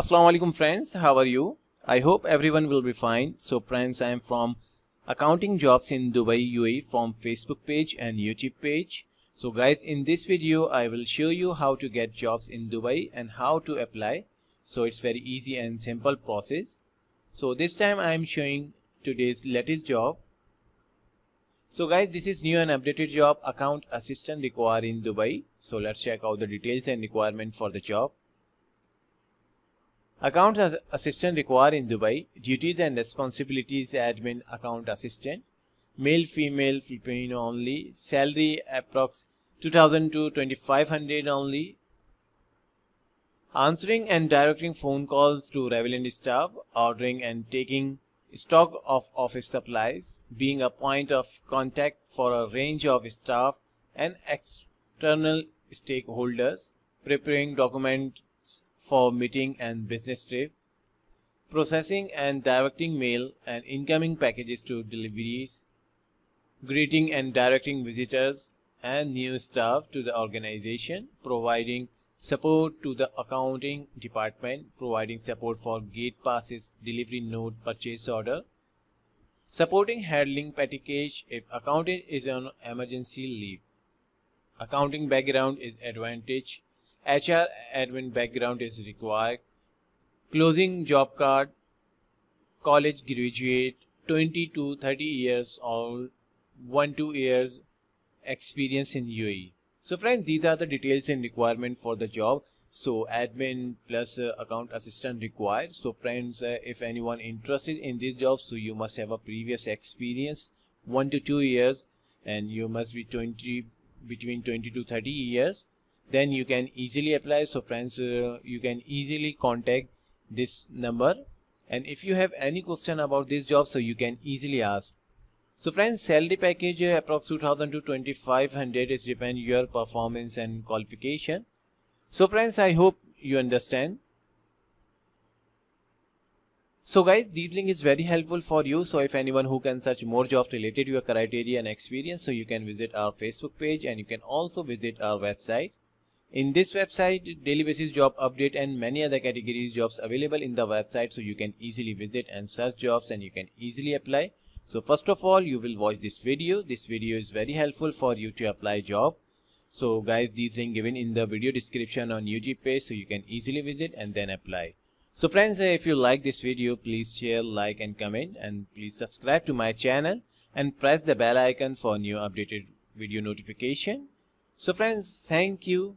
Assalamu alaikum friends, how are you? I hope everyone will be fine. So friends, I am from Accounting Jobs in Dubai UAE from Facebook page and YouTube page. So guys, in this video, I will show you how to get jobs in Dubai and how to apply. So it's very easy and simple process. So this time I am showing today's latest job. So guys, this is new and updated job account assistant required in Dubai. So let's check out the details and requirement for the job. Account assistant required in Dubai, duties and responsibilities admin account assistant, male female Filipino only, salary approx 2000 to 2500 only, answering and directing phone calls to relevant staff, ordering and taking stock of office supplies, being a point of contact for a range of staff and external stakeholders, preparing document for meeting and business trip, processing and directing mail and incoming packages to deliveries, greeting and directing visitors and new staff to the organization, providing support to the accounting department, providing support for gate passes, delivery note, purchase order, supporting handling package if accountant is on emergency leave. Accounting background is advantage HR admin background is required. Closing job card, college graduate, 20 to 30 years or 1 2 years experience in UAE. So friends, these are the details and requirement for the job. So admin plus uh, account assistant required. So friends, uh, if anyone interested in this job, so you must have a previous experience, 1 to 2 years and you must be 20 between 20 to 30 years then you can easily apply so friends uh, you can easily contact this number and if you have any question about this job so you can easily ask so friends salary package uh, approx 2000 to 2500 is depend your performance and qualification so friends i hope you understand so guys this link is very helpful for you so if anyone who can search more jobs related to your criteria and experience so you can visit our facebook page and you can also visit our website in this website, daily basis job update and many other categories jobs available in the website so you can easily visit and search jobs and you can easily apply. So first of all, you will watch this video. This video is very helpful for you to apply job. So guys, these link given in the video description on YouTube page so you can easily visit and then apply. So friends, if you like this video, please share, like and comment and please subscribe to my channel and press the bell icon for new updated video notification. So friends, thank you.